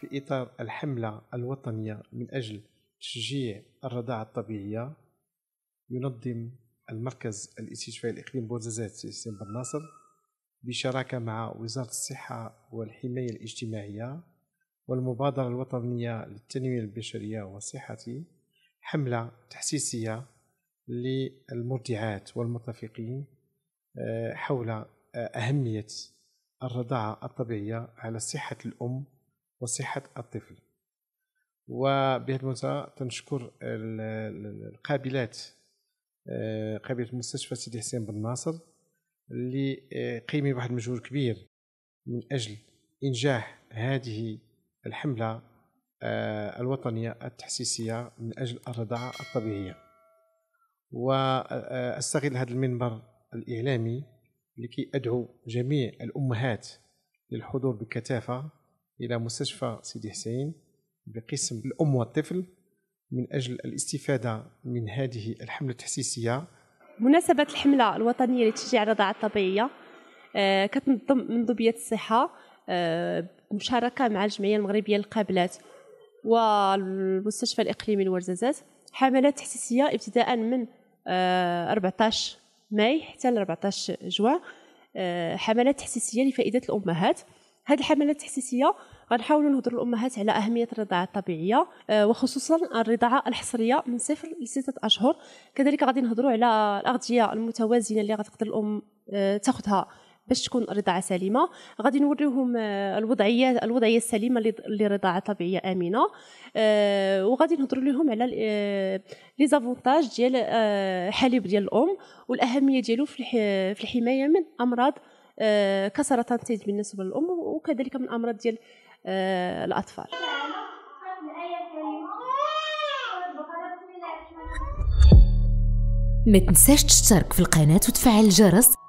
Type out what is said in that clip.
في اطار الحمله الوطنيه من اجل تشجيع الرضاعه الطبيعيه ينظم المركز الاستشفائي الاقليم بورزازات سي بن ناصر بشراكه مع وزاره الصحه والحمايه الاجتماعيه والمبادره الوطنيه للتنميه البشريه والصحه حمله تحسيسيه للمرضعات والمتفقين آه، حول أهمية الرضاعة الطبيعية على صحة الأم وصحة الطفل وبهذه المناسبة تنشكر القابلات آه، قابلة مستشفى سيدي حسين بن ناصر اللي آه، قيمي بواحد المجهود كبير من أجل إنجاح هذه الحملة آه، الوطنية التحسيسية من أجل الرضاعة الطبيعية واستغل هذا المنبر الاعلامي لكي أدعو جميع الأمهات للحضور بكثافة إلى مستشفى سيدي حسين بقسم الأم والطفل من أجل الاستفادة من هذه الحملة التحسيسية مناسبة الحملة الوطنية لتشجيع الرضاعة الطبيعية آه، كتنظم منظومية الصحة بمشاركة آه، مع الجمعية المغربية للقابلات والمستشفى الإقليمي الورزازات حملات تحسيسية ابتداء من 14 آه، ماي حتى ل 14 جوان آه، حملات تحسيسيه لفائده الامهات هذه الحملات التحسيسيه غنحاولوا نهضروا الامهات على اهميه الرضاعه الطبيعيه آه، وخصوصا الرضاعه الحصريه من صفر لسته اشهر كذلك غادي نهضروا على الاغذيه المتوازنه اللي غتقدر الام آه، تاخذها باش تكون الرضاعه سليمه غادي نوريهم آه، الوضعيه الوضعيه السليمه لرضاعه طبيعيه امنه آه، وغادي نهضروا لهم على لي زافونتاج آه، ديال حليب ديال الام والاهميه ديالو في الحمايه من امراض كسرطان الثدي بالنسبه للام وكذلك من امراض ديال الاطفال ما تنساش تشترك في القناه وتفعل الجرس